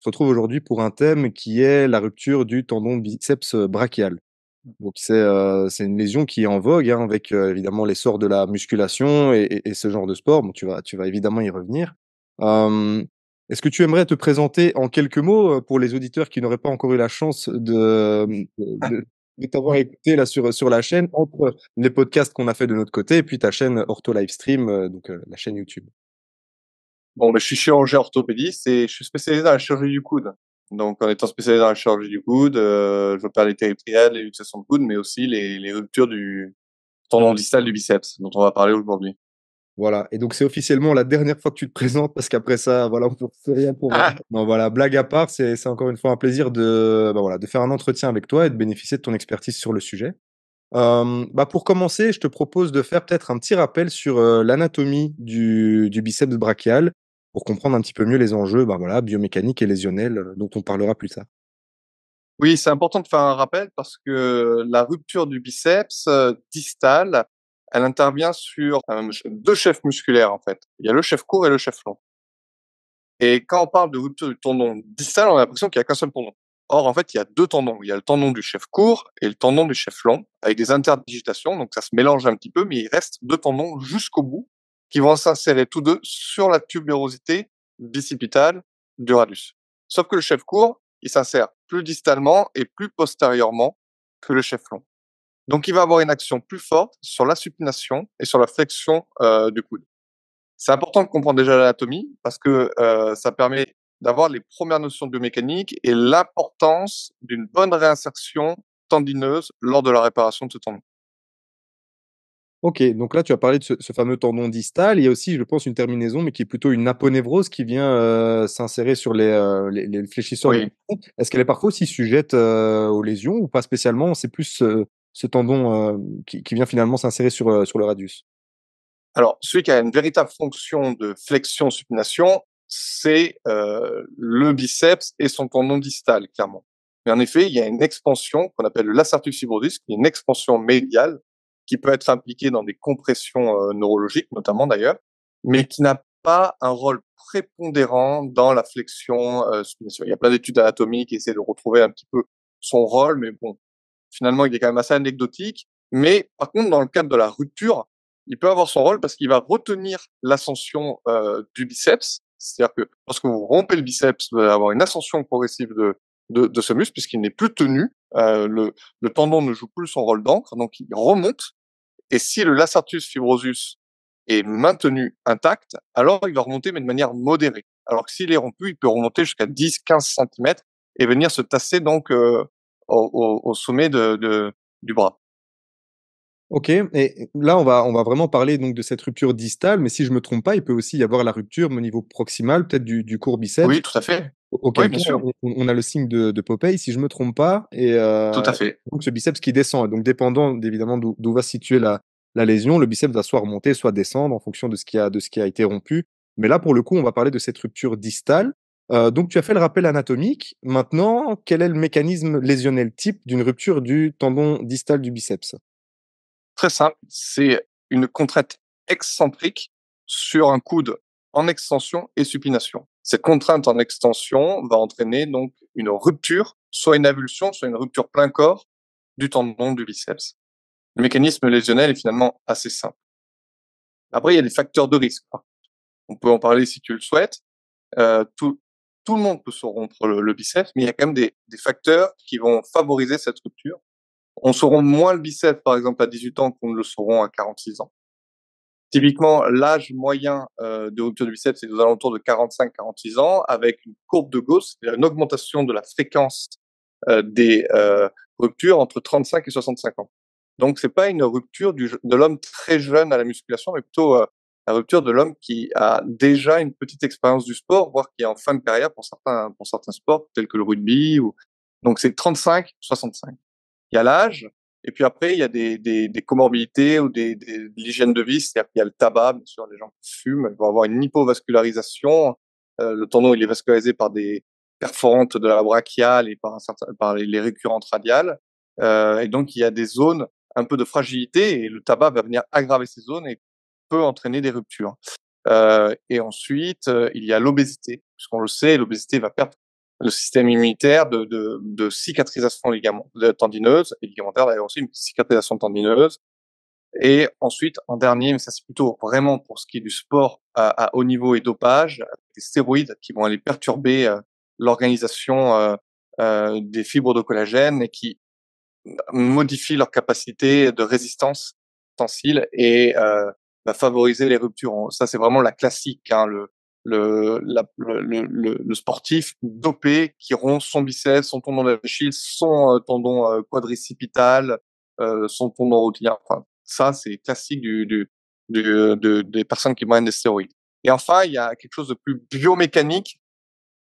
On se retrouve aujourd'hui pour un thème qui est la rupture du tendon biceps euh, brachial. Donc euh, c'est une lésion qui est en vogue hein, avec euh, évidemment l'essor de la musculation et, ce genre de sport. Bon, tu vas, tu vas évidemment y revenir. Est-ce que tu aimerais te présenter en quelques mots pour les auditeurs qui n'auraient pas encore eu la chance de, de, t'avoir écouté là sur, sur la chaîne entre les podcasts qu'on a fait de notre côté et puis ta chaîne Ortho Livestream, donc la chaîne YouTube Bon, ben, je suis chirurgien orthopédiste et je suis spécialisé dans la chirurgie du coude. Donc, en étant spécialisé dans la chirurgie du coude, euh, je opère les territoriales, les luxations de coude, mais aussi les, ruptures du tendon distal du biceps, dont on va parler aujourd'hui. Voilà. Et donc, c'est officiellement la dernière fois que tu te présentes parce qu'après ça, voilà, on ne fait rien pour. moi. Ah. non, voilà, blague à part, c'est encore une fois un plaisir de, bah, de faire un entretien avec toi et de bénéficier de ton expertise sur le sujet. Bah, pour commencer, je te propose de faire peut-être un petit rappel sur euh, l'anatomie du, biceps brachial pour comprendre un petit peu mieux les enjeux ben voilà, biomécaniques et lésionnels euh, dont on parlera plus tard. Oui, c'est important de faire un rappel parce que la rupture du biceps euh, distal, elle intervient sur euh, deux chefs musculaires en fait. Il y a le chef court et le chef long. Et quand on parle de rupture du tendon distal, on a l'impression qu'il n'y a qu'un seul tendon. Or, en fait, il y a deux tendons. Il y a le tendon du chef court et le tendon du chef long, avec des interdigitations, donc ça se mélange un petit peu, mais il reste deux tendons jusqu'au bout qui vont s'insérer tous deux sur la tubérosité bicipitale du radius. Sauf que le chef court, il s'insère plus distalement et plus postérieurement que le chef long. Donc, il va avoir une action plus forte sur la supination et sur la flexion euh, du coude. C'est important de comprendre déjà l'anatomie parce que euh, ça permet d'avoir les premières notions de biomécanique et l'importance d'une bonne réinsertion tendineuse lors de la réparation de ce tendon. OK, donc là, tu as parlé de ce, fameux tendon distal. Il y a aussi, je pense, une terminaison, mais qui est plutôt une aponévrose qui vient euh, s'insérer sur les, euh, fléchisseurs. Est-ce qu'elle est parfois aussi sujette euh, aux lésions ou pas spécialement C'est plus ce tendon qui, vient finalement s'insérer sur, le radius. Alors, celui qui a une véritable fonction de flexion-supination, c'est le biceps et son tendon distal, clairement. Mais en effet, il y a une expansion qu'on appelle le lacertus qui est une expansion médiale qui peut être impliqué dans des compressions euh, neurologiques notamment d'ailleurs, mais qui n'a pas un rôle prépondérant dans la flexion. Euh, il y a plein d'études anatomiques qui essaient de retrouver un petit peu son rôle, mais bon, finalement, il est quand même assez anecdotique. Mais par contre, dans le cadre de la rupture, il peut avoir son rôle parce qu'il va retenir l'ascension euh, du biceps. C'est-à-dire que lorsque vous rompez le biceps, vous allez avoir une ascension progressive de, de, de ce muscle puisqu'il n'est plus tenu. le, le, tendon ne joue plus son rôle d'encre, donc il remonte. Et si le Lacertus fibrosus est maintenu intact, alors il va remonter, mais de manière modérée. Alors que s'il est rompu, il peut remonter jusqu'à 10-15 cm et venir se tasser donc euh, au, sommet de, du bras. Ok, et là on va on va vraiment parler donc de cette rupture distale, mais si je me trompe pas, il peut aussi y avoir la rupture au niveau proximal, peut-être du, du Oui, tout à fait on, a le signe de, Popeye, si je me trompe pas. Et, euh, Tout à fait. Donc ce biceps qui descend. Donc dépendant évidemment d'où va situer la, lésion, le biceps va soit remonter, soit descendre en fonction de ce qui a, été rompu. Mais là, pour le coup, on va parler de cette rupture distale. Euh, donc tu as fait le rappel anatomique. Maintenant, quel est le mécanisme lésionnel type d'une rupture du tendon distal du biceps Très simple, c'est une contrainte excentrique sur un coude en extension et supination. Cette contrainte en extension va entraîner donc une rupture, soit une avulsion, soit une rupture plein corps du tendon du biceps. Le mécanisme lésionnel est finalement assez simple. Après, il y a des facteurs de risque. Hein. On peut en parler si tu le souhaites. Euh, tout, tout, le monde peut se rompre le, biceps, mais il y a quand même des, facteurs qui vont favoriser cette rupture. On se rompt moins le biceps, par exemple, à 18 ans qu'on ne le sauront à 46 ans. Typiquement, l'âge moyen euh, de rupture du biceps c'est aux alentours de 45-46 ans, avec une courbe de Gauss, c'est-à-dire une augmentation de la fréquence euh, des euh, ruptures entre 35 et 65 ans. Donc, c'est pas une rupture du, de l'homme très jeune à la musculation, mais plutôt euh, la rupture de l'homme qui a déjà une petite expérience du sport, voire qui est en fin de carrière pour certains pour certains sports tels que le rugby. Ou... Donc, c'est 35-65. Il y a l'âge, et puis après, il y a des, des, comorbidités ou des, de l'hygiène de vie, c'est-à-dire qu'il y a le tabac, bien sûr, les gens qui fument, vont avoir une hypovascularisation. Euh, le tendon, il est vascularisé par des perforantes de la brachiale et par, par les, récurrentes radiales. Euh, et donc, il y a des zones un peu de fragilité et le tabac va venir aggraver ces zones et peut entraîner des ruptures. Euh, et ensuite, il y a l'obésité, puisqu'on le sait, l'obésité va perdre le système immunitaire de, de, de cicatrisation ligament, tendineuse et ligamentaire d'ailleurs aussi une cicatrisation tendineuse et ensuite en dernier mais ça c'est plutôt vraiment pour ce qui est du sport à, haut niveau et dopage les stéroïdes qui vont aller perturber euh, l'organisation euh, euh, des fibres de collagène et qui modifient leur capacité de résistance tensile et va bah, favoriser les ruptures ça c'est vraiment la classique hein, le le, le, le, le, sportif dopé qui rompt son biceps, son tendon d'Achille, son euh, tendon euh, quadricipital, euh, son tendon rotulien. Enfin, ça, c'est classique du, du, des personnes qui mangent des stéroïdes. Et enfin, il y a quelque chose de plus biomécanique,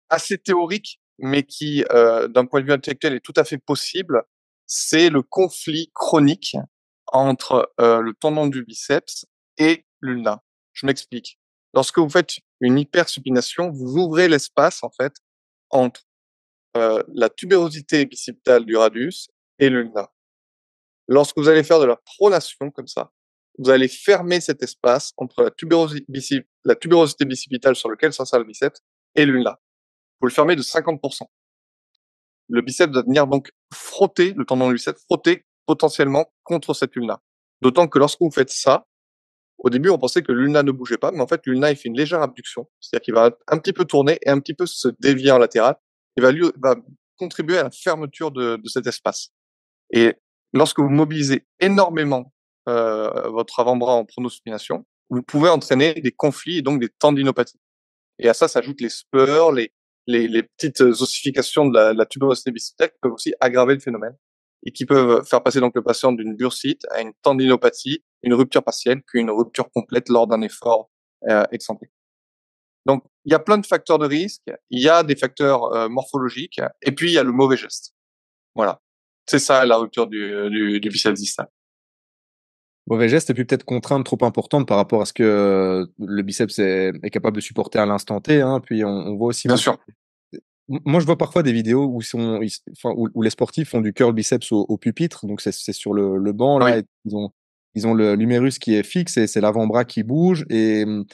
assez théorique, mais qui, d'un point de vue intellectuel, est tout à fait possible. C'est le conflit chronique entre euh, le tendon du biceps et l'ulna. Je m'explique. Lorsque vous faites une hypersupination, vous ouvrez l'espace en fait entre euh, la tubérosité bicipitale du radius et l'ulna. Lorsque vous allez faire de la pronation comme ça, vous allez fermer cet espace entre la, tuberosité tubérosité bicipitale sur lequel s'insère le biceps et l'ulna. Vous le fermez de 50%. Le biceps doit venir donc frotter, le tendon du biceps, frotter potentiellement contre cette ulna. D'autant que lorsque vous faites ça, au début, on pensait que l'ulna ne bougeait pas, mais en fait, l'ulna, il fait une légère abduction. C'est-à-dire qu'il va un petit peu tourner et un petit peu se dévier en latéral. Il va lui, va contribuer à la fermeture de, de cet espace. Et lorsque vous mobilisez énormément euh, votre avant-bras en pronospination, vous pouvez entraîner des conflits et donc des tendinopathies. Et à ça s'ajoutent les spurs, les, les, les petites ossifications de la, la tuberosité bicipitale, qui peuvent aussi aggraver le phénomène et qui peuvent faire passer donc le patient d'une bursite à une tendinopathie, une rupture partielle, qu'une rupture complète lors d'un effort euh, Donc, il y a plein de facteurs de risque, il y a des facteurs euh, morphologiques, et puis il y a le mauvais geste. Voilà. C'est ça la rupture du, euh, du, du biceps distal. Mauvais geste et puis peut-être contrainte trop importante par rapport à ce que euh, le biceps est, est capable de supporter à l'instant T. Hein. Puis on, on, voit aussi Bien sûr moi, je vois parfois des vidéos où, sont, enfin, où, les sportifs font du curl biceps au, pupitre, donc c'est sur le, le banc, là, ils ont, ils ont le l'humérus qui est fixe et c'est l'avant-bras qui bouge. Et, mmh,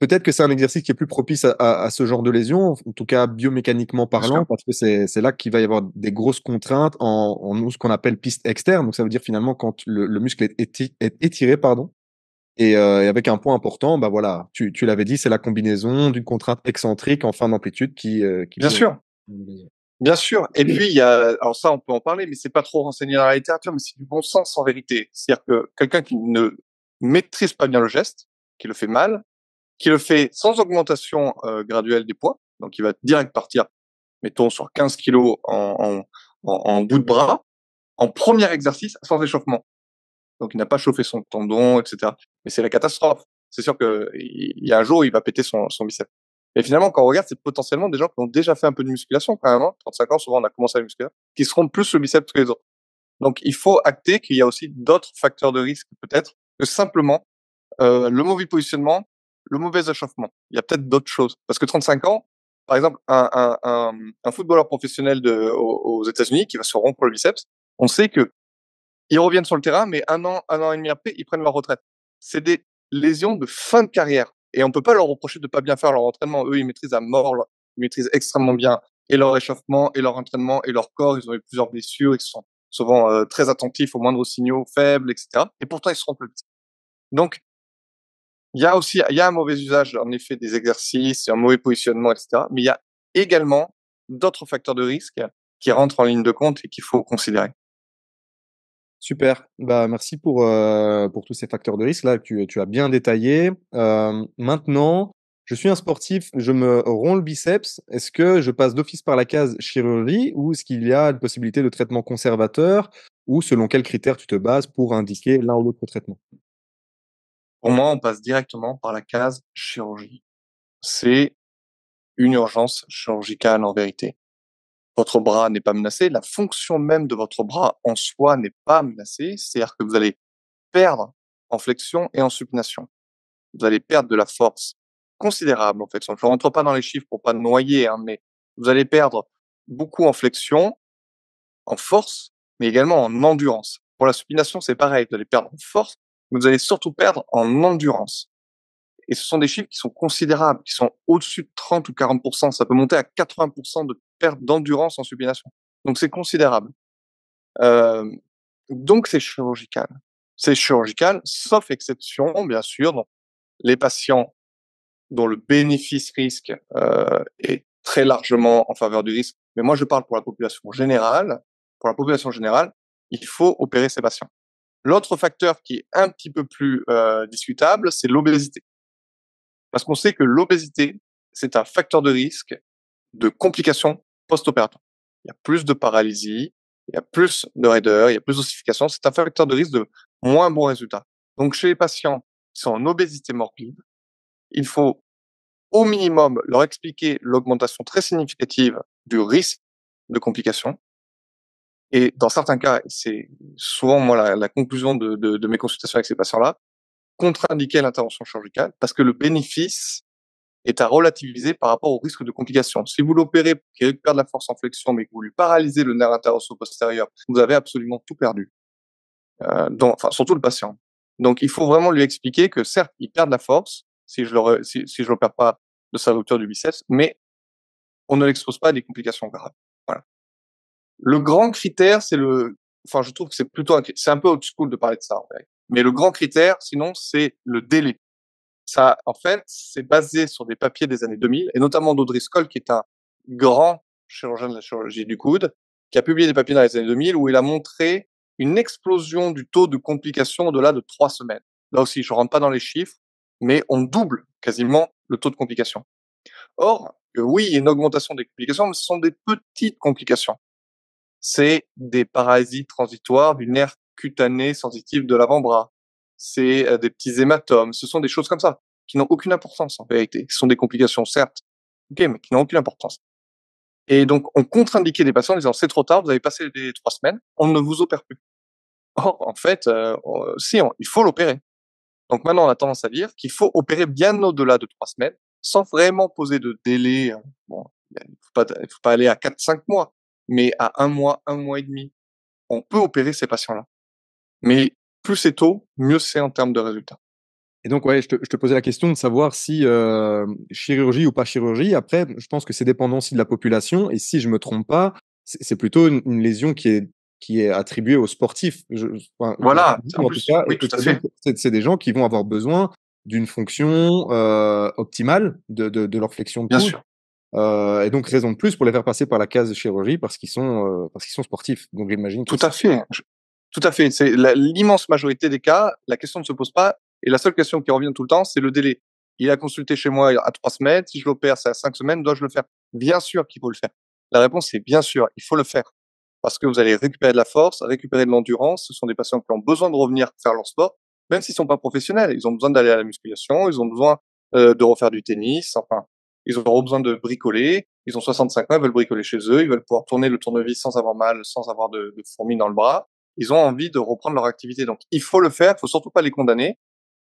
peut-être que c'est un exercice qui est plus propice à, à, ce genre de lésion, en tout cas biomécaniquement parlant, parce que c'est là qu'il va y avoir des grosses contraintes en, en ce qu'on appelle piste externe. Donc ça veut dire finalement quand le, muscle est, est étiré, pardon, et, euh, et, avec un point important, bah voilà, tu, tu l'avais dit, c'est la combinaison d'une contrainte excentrique en fin d'amplitude qui, euh, qui, Bien sûr. Bien sûr. Et puis il y a, alors ça on peut en parler, mais c'est pas trop renseigné dans la littérature, mais c'est du bon sens en vérité. C'est-à-dire que quelqu'un qui ne maîtrise pas bien le geste, qui le fait mal, qui le fait sans augmentation euh, graduelle des poids, donc il va direct partir, mettons sur 15 kilos en, en, en, en bout de bras, en premier exercice sans échauffement. Donc il n'a pas chauffé son tendon, etc c'est la catastrophe. C'est sûr qu'il y a un jour, il va péter son, son bicep. Mais finalement, quand on regarde, c'est potentiellement des gens qui ont déjà fait un peu de musculation, 35 hein. ans, souvent, on a commencé à musculer, qui seront plus le biceps que les autres. Donc, il faut acter qu'il y a aussi d'autres facteurs de risque, peut-être, que simplement euh, le mauvais positionnement, le mauvais échauffement. Il y a peut-être d'autres choses. Parce que 35 ans, par exemple, un, footballeur professionnel de, aux, États-Unis qui va se rompre le biceps, on sait que ils reviennent sur le terrain, mais un an, un an et demi après, ils prennent leur retraite c'est des lésions de fin de carrière. Et on ne peut pas leur reprocher de pas bien faire leur entraînement. Eux, ils maîtrisent à mort, ils maîtrisent extrêmement bien et leur échauffement, et leur entraînement, et leur corps. Ils ont eu plusieurs blessures, ils sont souvent euh, très attentifs aux moindres signaux faibles, etc. Et pourtant, ils se trompent Donc, il y a aussi, il y a un mauvais usage, en effet, des exercices, un mauvais positionnement, etc. Mais il y a également d'autres facteurs de risque qui rentrent en ligne de compte et qu'il faut considérer. Super. Bah, merci pour, pour tous ces facteurs de risque là que tu, as bien détaillé. maintenant, je suis un sportif, je me romps le biceps. Est-ce que je passe d'office par la case chirurgie ou est-ce qu'il y a une possibilité de traitement conservateur ou selon quels critères tu te bases pour indiquer l'un ou l'autre traitement Pour moi, on passe directement par la case chirurgie. C'est une urgence chirurgicale en vérité votre bras n'est pas menacé, la fonction même de votre bras en soi n'est pas menacée, c'est-à-dire que vous allez perdre en flexion et en supination. Vous allez perdre de la force considérable en flexion. Je ne rentre pas dans les chiffres pour pas noyer, hein, mais vous allez perdre beaucoup en flexion, en force, mais également en endurance. Pour la supination, c'est pareil, vous allez perdre en force, mais vous allez surtout perdre en endurance. Et ce sont des chiffres qui sont considérables, qui sont au-dessus de 30 ou 40 Ça peut monter à 80 de perte d'endurance en supination. Donc c'est considérable. Euh, donc c'est chirurgical. C'est chirurgical, sauf exception, bien sûr, dans les patients dont le bénéfice-risque euh, est très largement en faveur du risque. Mais moi, je parle pour la population générale. Pour la population générale, il faut opérer ces patients. L'autre facteur qui est un petit peu plus euh, discutable, c'est l'obésité. Parce qu'on sait que l'obésité, c'est un facteur de risque de complications post-opératoires. Il y a plus de paralysie, il y a plus de raideur, il y a plus d'ossification. C'est un facteur de risque de moins bons résultats. Donc, chez les patients qui sont en obésité morbide, il faut au minimum leur expliquer l'augmentation très significative du risque de complications. Et dans certains cas, c'est souvent moi la, conclusion de, de, mes consultations avec ces patients-là, contre-indiquer l'intervention chirurgicale parce que le bénéfice est à relativiser par rapport au risque de complications. Si vous l'opérez pour qu'il la force en flexion, mais que vous lui paralysez le nerf interosseau postérieur, vous avez absolument tout perdu. Euh, donc, enfin, surtout le patient. Donc, il faut vraiment lui expliquer que certes, il perd de la force si je le, si, l'opère pas de sa hauteur du biceps, mais on ne l'expose pas à des complications graves. Voilà. Le grand critère, c'est le, enfin, je trouve que c'est plutôt, c'est un peu old school de parler de ça, en fait. Mais le grand critère, sinon, c'est le délai. Ça, en fait, c'est basé sur des papiers des années 2000, et notamment d'Audrey qui est un grand chirurgien de la chirurgie du coude, qui a publié des papiers dans les années 2000 où il a montré une explosion du taux de complications au-delà de trois semaines. Là aussi, je ne rentre pas dans les chiffres, mais on double quasiment le taux de complications. Or, oui, il y a une augmentation des complications, mais ce sont des petites complications. C'est des parasites transitoires du nerf cutanée sensitive de l'avant-bras, c'est euh, des petits hématomes, ce sont des choses comme ça, qui n'ont aucune importance en vérité, Ce sont des complications certes, ok, mais qui n'ont aucune importance. Et donc, on contre-indiquait des patients en disant, c'est trop tard, vous avez passé les trois semaines, on ne vous opère plus. Or, en fait, euh, si, il faut l'opérer. Donc maintenant, on a tendance à dire qu'il faut opérer bien au-delà de trois semaines, sans vraiment poser de délai. Hein. Bon, il faut pas, faut pas aller à quatre, cinq mois, mais à un mois, un mois et demi. On peut opérer ces patients-là. Mais plus c'est tôt, mieux c'est en termes de résultats. Et donc, ouais, je te, posais la question de savoir si euh, chirurgie ou pas chirurgie. Après, je pense que c'est dépendant aussi de la population. Et si je me trompe pas, c'est plutôt une, lésion qui est qui est attribuée aux sportifs. Je, voilà. En, tout cas, C'est des gens qui vont avoir besoin d'une fonction euh, optimale de, de, leur flexion de Bien sûr. Euh, et donc raison de plus pour les faire passer par la case de chirurgie parce qu'ils sont parce qu'ils sont sportifs. Donc j'imagine. Tout à fait. Tout à fait. C'est l'immense majorité des cas, la question ne se pose pas. Et la seule question qui revient tout le temps, c'est le délai. Il a consulté chez moi à trois semaines. Si je l'opère, c'est à cinq semaines. Dois-je le faire Bien sûr qu'il faut le faire. La réponse est bien sûr, il faut le faire. Parce que vous allez récupérer de la force, récupérer de l'endurance. Ce sont des patients qui ont besoin de revenir faire leur sport, même s'ils sont pas professionnels. Ils ont besoin d'aller à la musculation, ils ont besoin euh, de refaire du tennis. Enfin, ils auront besoin de bricoler. Ils ont 65 ans, ils veulent bricoler chez eux, ils veulent pouvoir tourner le tournevis sans avoir mal, sans avoir de fourmis dans le bras ils ont envie de reprendre leur activité. Donc, il faut le faire, il faut surtout pas les condamner,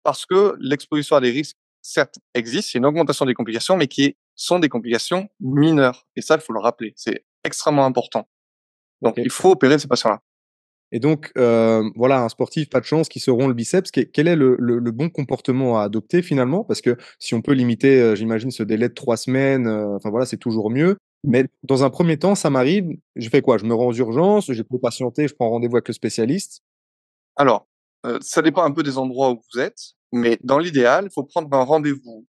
parce que l'exposition à des risques, certes, existe, a une augmentation des complications, mais qui sont des complications mineures. Et ça, il faut le rappeler, c'est extrêmement important. Donc, il faut opérer ces patients-là. Et donc, euh, voilà, un sportif, pas de chance, qui se rompt le biceps. Quel est le, bon comportement à adopter finalement Parce que si on peut limiter, euh, j'imagine, ce délai de trois semaines, euh, enfin voilà, c'est toujours mieux. Mais dans un premier temps, ça m'arrive, je fais quoi Je me rends aux urgences, j'ai peux patienté. je prends rendez-vous avec le spécialiste Alors, euh, ça dépend un peu des endroits où vous êtes, mais dans l'idéal, il faut prendre un rendez-vous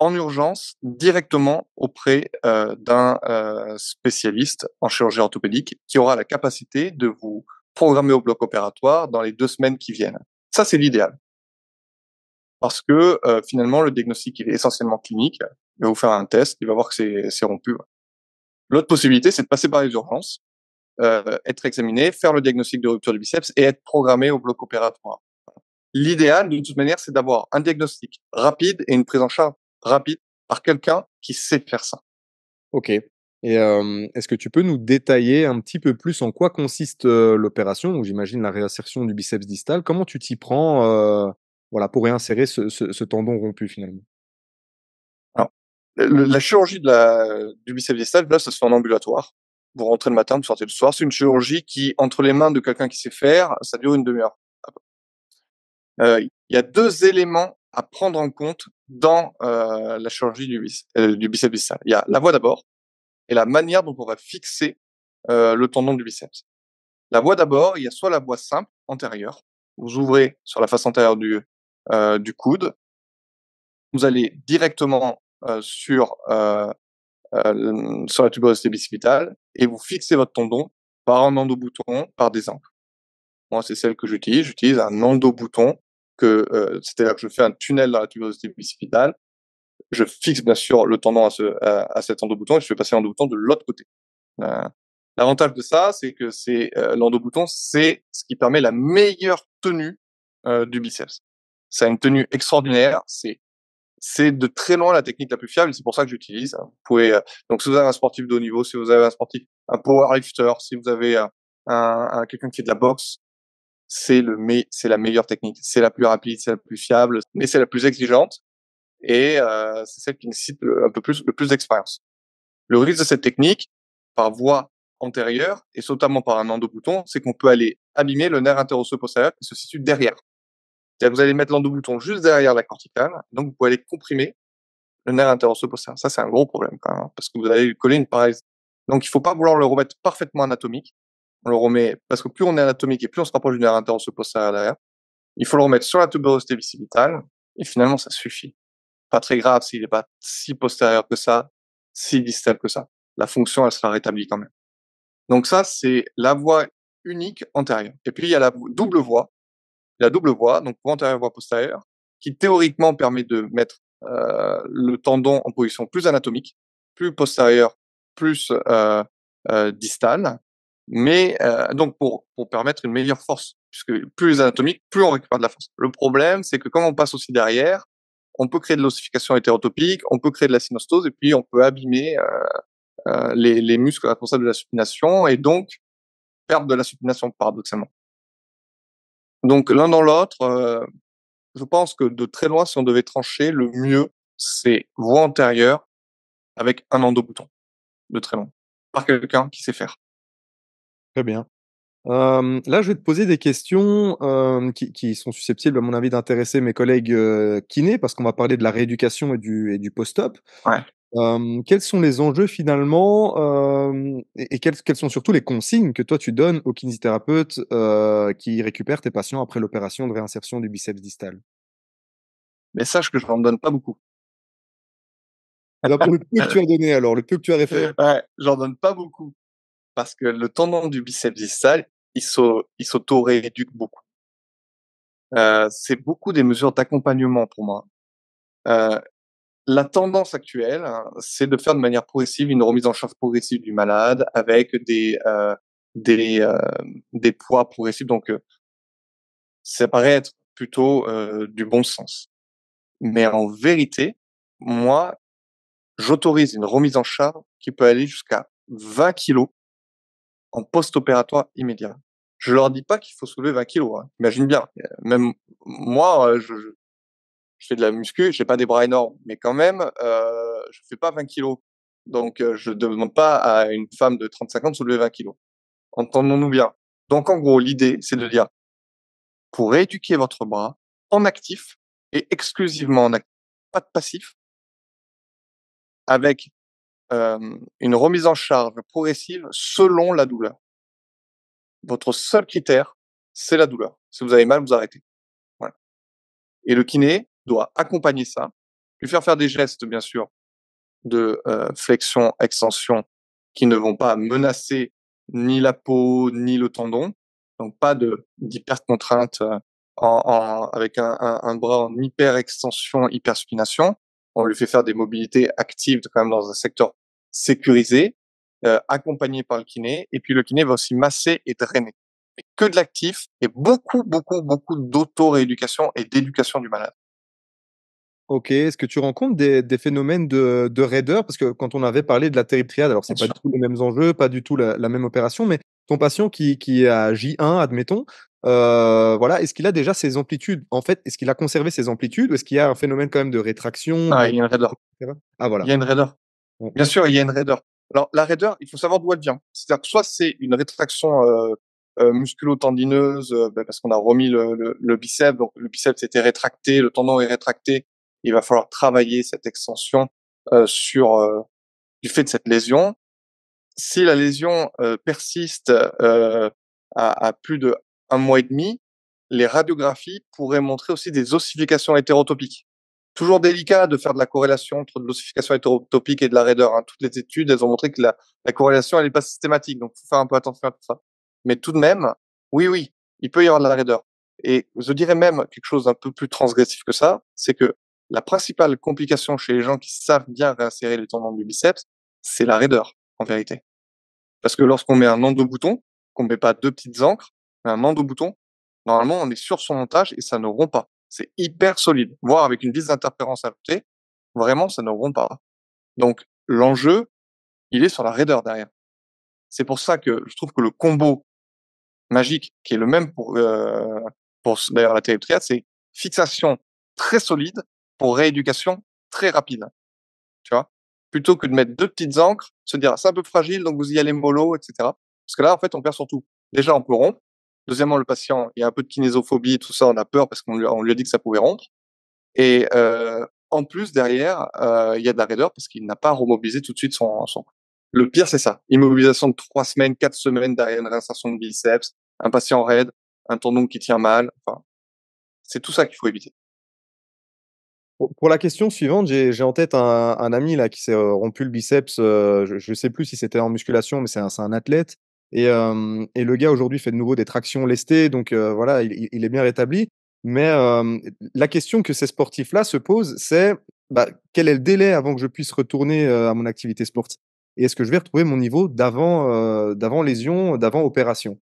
en urgence directement auprès euh, d'un euh, spécialiste en chirurgie orthopédique qui aura la capacité de vous programmer au bloc opératoire dans les deux semaines qui viennent. Ça, c'est l'idéal. Parce que finalement, le diagnostic est essentiellement clinique il va vous faire un test, il va voir que c'est rompu. L'autre possibilité, c'est de passer par les urgences, euh, être examiné, faire le diagnostic de rupture du biceps et être programmé au bloc opératoire. L'idéal, de toute manière, c'est d'avoir un diagnostic rapide et une prise en charge rapide par quelqu'un qui sait faire ça. Ok. Et euh, est-ce que tu peux nous détailler un petit peu plus en quoi consiste euh, l'opération Donc j'imagine la réinsertion du biceps distal. Comment tu t'y prends, voilà, pour réinsérer ce tendon rompu finalement la chirurgie de la, du biceps distal, là, ça se fait en ambulatoire. Vous rentrez le matin, vous sortez le soir. C'est une chirurgie qui, entre les mains de quelqu'un qui sait faire, ça dure une demi-heure. Ah euh, il y a deux éléments à prendre en compte dans euh, la chirurgie du, biceps, euh, du biceps distal. Il y a la voie d'abord et la manière dont on va fixer le tendon du biceps. La voie d'abord, il y a soit la voie simple antérieure, vous ouvrez sur la face antérieure du, du coude, vous allez directement euh, sur, euh, euh, sur la tuberosité bicipitale et vous fixez votre tendon par un endobouton, par des angles. Moi, c'est celle que j'utilise. J'utilise un endobouton, que euh, c'est-à-dire que je fais un tunnel dans la tuberosité bicipitale. Je fixe bien sûr le tendon à, ce, à, cet cet endobouton et je fais passer l'endobouton de l'autre côté. L'avantage de ça, c'est que c'est euh, l'endobouton, c'est ce qui permet la meilleure tenue du biceps. Ça a une tenue extraordinaire, c'est c'est de très loin la technique la plus fiable, c'est pour ça que j'utilise. Hein. Vous pouvez euh, donc si vous avez un sportif de haut niveau, si vous avez un sportif, un powerlifter, si vous avez euh, un, quelqu'un qui est de la boxe, c'est le mais c'est la meilleure technique, c'est la plus rapide, c'est la plus fiable, mais c'est la plus exigeante et euh, c'est celle qui nécessite un peu plus le plus d'expérience. Le risque de cette technique par voie antérieure et notamment par un endo-bouton, c'est qu'on peut aller abîmer le nerf interosseux postérieur qui se situe derrière cest vous allez mettre l'endobouton juste derrière la corticale, donc vous pouvez aller comprimer le nerf interosseux-postérieur. Ça, c'est un gros problème quand même, hein, parce que vous allez coller une pareille. Donc, il faut pas vouloir le remettre parfaitement anatomique. On le remet, parce que plus on est anatomique et plus on se rapproche du nerf interosseux-postérieur derrière, il faut le remettre sur la tuberosité bicipitale, et finalement, ça suffit. Pas très grave s'il n'est pas si postérieur que ça, si distal que ça. La fonction, elle sera rétablie quand même. Donc ça, c'est la voie unique antérieure. Et puis, il y a la double voie la double voie, donc voie antérieure, voie postérieure, qui théoriquement permet de mettre euh, le tendon en position plus anatomique, plus postérieure, plus euh, euh distale, mais euh, donc pour, permettre une meilleure force, puisque plus anatomique, plus on récupère de la force. Le problème, c'est que quand on passe aussi derrière, on peut créer de l'ossification hétérotopique, on peut créer de la synostose, et puis on peut abîmer les, les muscles responsables de la supination, et donc perdre de la supination paradoxalement. Donc l'un dans l'autre, euh, je pense que de très loin, si on devait trancher, le mieux, c'est voie antérieure avec un endo-bouton de très loin, par quelqu'un qui sait faire. Très bien. là, je vais te poser des questions qui, sont susceptibles, à mon avis, d'intéresser mes collègues euh, kinés, parce qu'on va parler de la rééducation et du, et du post-op. Ouais quels sont les enjeux finalement et, quelles, sont surtout les consignes que toi tu donnes aux kinésithérapeutes qui récupèrent tes patients après l'opération de réinsertion du biceps distal Mais sache que je n'en donne pas beaucoup. Alors pour le peu que tu as donné, alors le peu que tu as référé. Ouais, j'en donne pas beaucoup parce que le tendon du biceps distal, il sauto réduit beaucoup. c'est beaucoup des mesures d'accompagnement pour moi. Hein la tendance actuelle, hein, c'est de faire de manière progressive une remise en charge progressive du malade avec des euh, des, euh, des poids progressifs. Donc, euh, ça paraît être plutôt du bon sens. Mais en vérité, moi, j'autorise une remise en charge qui peut aller jusqu'à 20 kilos en post-opératoire immédiat. Je leur dis pas qu'il faut soulever 20 kilos. Hein. Imagine bien. Même moi, je, je fais de la muscu, j'ai pas des bras énormes, mais quand même, euh, je fais pas 20 kilos. Donc, euh, je demande pas à une femme de 35 ans de soulever 20 kilos. Entendons-nous bien. Donc, en gros, l'idée, c'est de dire, pour rééduquer votre bras en actif et exclusivement en actif, pas de passif, avec une remise en charge progressive selon la douleur. Votre seul critère, c'est la douleur. Si vous avez mal, vous arrêtez. Voilà. Et le kiné, doit accompagner ça, lui faire faire des gestes, bien sûr, de euh, flexion, extension, qui ne vont pas menacer ni la peau, ni le tendon. Donc, pas d'hypercontrainte euh, en, en, avec un, bras en hyper-extension, hyperspination. On lui fait faire des mobilités actives quand même dans un secteur sécurisé, euh, accompagné par le kiné. Et puis, le kiné va aussi masser et drainer. Mais que de l'actif et beaucoup, beaucoup, beaucoup d'auto-rééducation et d'éducation du malade. Ok, est-ce que tu rencontres des, des phénomènes de, de raideur Parce que quand on avait parlé de la terrible triade, alors c'est pas du tout les mêmes enjeux, pas du tout la, la même opération, mais ton patient qui, qui est à J1, admettons, euh, voilà, est-ce qu'il a déjà ses amplitudes En fait, est-ce qu'il a conservé ses amplitudes ou est-ce qu'il y a un phénomène quand même de rétraction Ah, il y a une raideur. Ah, voilà. Il y a une raideur. Bien sûr, il y a une raideur. Alors, la raideur, il faut savoir d'où elle vient. C'est-à-dire que soit c'est une rétraction euh, euh musculo-tendineuse, euh, ben, parce qu'on a remis le, le, donc le biceps s'était rétracté, le tendon est rétracté, il va falloir travailler cette extension euh, sur euh, du fait de cette lésion. Si la lésion euh, persiste à, plus de un mois et demi, les radiographies pourraient montrer aussi des ossifications hétérotopiques. Toujours délicat de faire de la corrélation entre de l'ossification hétérotopique et de la raideur. Hein. Toutes les études, elles ont montré que la, corrélation, elle n'est pas systématique, donc faut faire un peu attention à tout ça. Mais tout de même, oui, oui, il peut y avoir de la raideur. Et je dirais même quelque chose d'un peu plus transgressif que ça, c'est que la principale complication chez les gens qui savent bien réinsérer les tendons du biceps, c'est la raideur, en vérité. Parce que lorsqu'on met un endo bouton, qu'on met pas deux petites encres, mais un endo bouton, normalement, on est sur son montage et ça ne rompt pas. C'est hyper solide. Voire avec une vis d'interférence ajoutée, vraiment, ça ne rompt pas. Donc, l'enjeu, il est sur la raideur derrière. C'est pour ça que je trouve que le combo magique, qui est le même pour, euh, pour d'ailleurs la triade, c'est fixation très solide pour rééducation très rapide. Tu vois Plutôt que de mettre deux petites encres, se dire «Ah, c'est un peu fragile, donc vous y allez mollo, etc. Parce que là, en fait, on perd surtout. tout. Déjà, on peut rompre. Deuxièmement, le patient, il y a un peu de kinésophobie, tout ça, on a peur parce qu'on lui, lui a dit que ça pouvait rompre. Et euh, en plus, derrière, euh, il y a de la raideur parce qu'il n'a pas remobilisé tout de suite son, son... Le pire, c'est ça. Immobilisation de trois semaines, quatre semaines derrière une réinsertion de biceps, un patient raide, un tendon qui tient mal. Enfin, c'est tout ça qu'il faut éviter. Pour la question suivante, j'ai en tête un, un, ami là qui s'est euh, rompu le biceps. Euh, je ne sais plus si c'était en musculation, mais c'est un, un, athlète. Et, euh, et le gars aujourd'hui fait de nouveau des tractions lestées, donc voilà, il, il, est bien rétabli. Mais la question que ces sportifs-là se posent, c'est bah, quel est le délai avant que je puisse retourner à mon activité sportive Et est-ce que je vais retrouver mon niveau d'avant, d'avant lésion, d'avant opération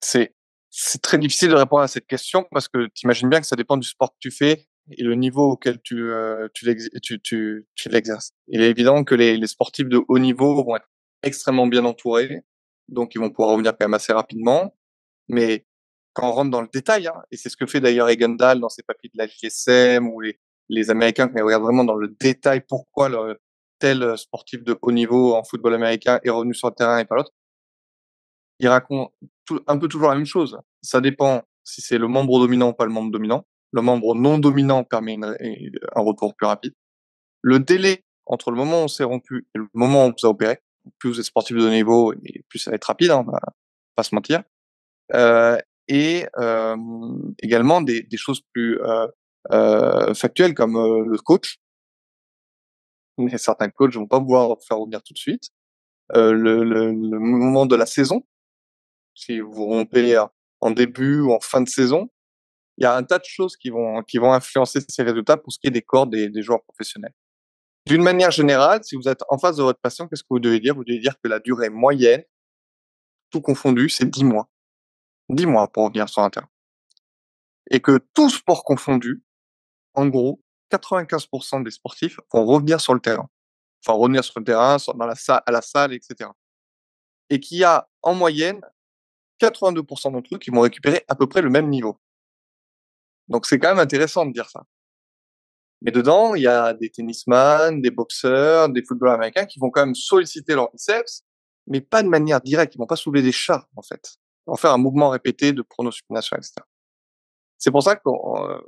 C'est c'est très difficile de répondre à cette question parce que tu imagines bien que ça dépend du sport que tu fais et le niveau auquel tu, euh, tu, tu, tu, l'exerces. Il est évident que les, les, sportifs de haut niveau vont être extrêmement bien entourés, donc ils vont pouvoir revenir quand même assez rapidement. Mais quand on rentre dans le détail, hein, et c'est ce que fait d'ailleurs Egendal dans ses papiers de la JSM ou les, les Américains qui regardent vraiment dans le détail pourquoi le, tel sportif de haut niveau en football américain est revenu sur le terrain et pas l'autre. Il raconte un peu toujours la même chose. Ça dépend si c'est le membre dominant ou pas le membre dominant. Le membre non dominant permet un retour plus rapide. Le délai entre le moment où on s'est rompu et le moment où on vous a opéré, plus vous êtes sportif de niveau et plus ça va être rapide, hein, on va pas se mentir. Euh, et euh, également des, choses plus euh, euh factuelles comme euh, le coach. Mais certains coachs vont pas pouvoir faire revenir tout de suite. Euh, le, le, moment de la saison, si vous rompez en début ou en fin de saison, il y a un tas de choses qui vont, qui vont influencer ces résultats pour ce qui est des corps des, joueurs professionnels. D'une manière générale, si vous êtes en face de votre patient, qu'est-ce que vous devez dire Vous devez dire que la durée moyenne, tout confondu, c'est 10 mois. 10 mois pour revenir sur un terrain. Et que tout sport confondu, en gros, 95% des sportifs vont revenir sur le terrain. Enfin, revenir sur le terrain, dans la salle, à la salle, etc. Et qu'il y a en moyenne 82% d'entre eux qui vont récupérer à peu près le même niveau. Donc c'est quand même intéressant de dire ça. Mais dedans, il y a des tennisman, des boxeurs, des footballeurs américains qui vont quand même solliciter leurs biceps, mais pas de manière directe. Ils vont pas soulever des chats, en fait. Ils vont faire un mouvement répété de pronosupination, etc. C'est pour ça que euh,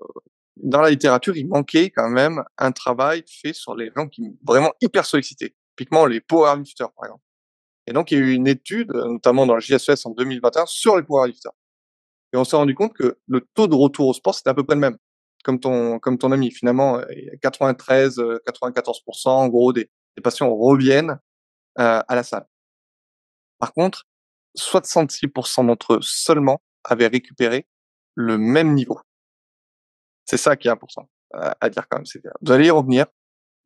dans la littérature, il manquait quand même un travail fait sur les gens qui sont vraiment hyper sollicités. Typiquement les powerlifters, par exemple. Et donc, il y a eu une étude, notamment dans le JSS e en 2021, sur les lifters. Et on s'est rendu compte que le taux de retour au sport, c'était à peu près le même. Comme ton, comme ton ami, finalement, 93, euh, 94%, euh, en gros, des, des patients reviennent euh, à la salle. Par contre, 66% d'entre eux seulement avaient récupéré le même niveau. C'est ça qui est important euh, à, dire quand même. Vous allez y revenir,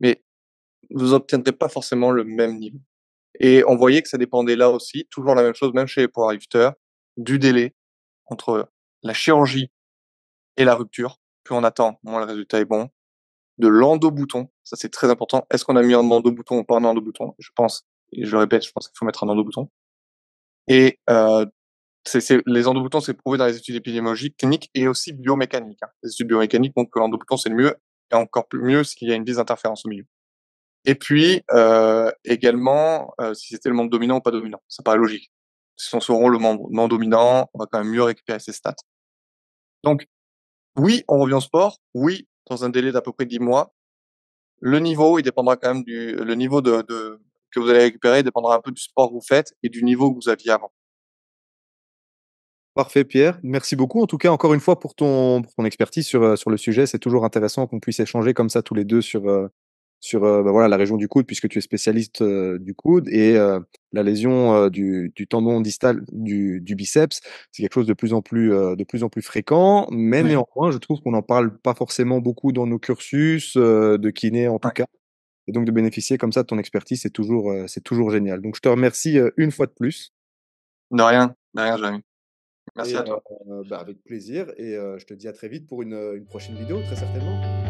mais vous obtiendrez pas forcément le même niveau. Et on voyait que ça dépendait là aussi, toujours la même chose, même chez les powerlifters, du délai entre la chirurgie et la rupture. Plus on attend, moins le résultat est bon. De l'endo-bouton, ça c'est très important. Est-ce qu'on a mis un endo-bouton ou pas un endo-bouton Je pense, et je le répète, je pense qu'il faut mettre un endo-bouton. Et euh, c est, les endoboutons, c'est prouvé dans les études épidémiologiques, cliniques et aussi biomécaniques. Hein. Les études biomécaniques montrent que l'endobouton, c'est le mieux, et encore plus mieux s'il y a une désinterférence au milieu. Et puis euh, également, euh, si c'était le membre dominant ou pas dominant, ça paraît logique. Si on se le membre non dominant, on va quand même mieux récupérer ses stats. Donc, oui, on revient au sport. Oui, dans un délai d'à peu près 10 mois. Le niveau, il dépendra quand même du le niveau de que vous allez récupérer dépendra un peu du sport que vous faites et du niveau que vous aviez avant. Parfait Pierre, merci beaucoup en tout cas encore une fois pour ton, pour ton expertise sur, euh, sur le sujet. C'est toujours intéressant qu'on puisse échanger comme ça tous les deux sur, sur bah, voilà, la région du coude, puisque tu es spécialiste du coude, et la lésion du, tendon distal du, biceps, c'est quelque chose de plus en plus, de plus, en plus fréquent, mais néanmoins, je trouve qu'on n'en parle pas forcément beaucoup dans nos cursus de kiné, en tout cas. Et donc de bénéficier comme ça de ton expertise, c'est toujours, c'est toujours génial. Donc je te remercie une fois de plus. De rien, de rien, Merci à toi. Bah, avec plaisir et je te dis à très vite pour une prochaine vidéo, très certainement.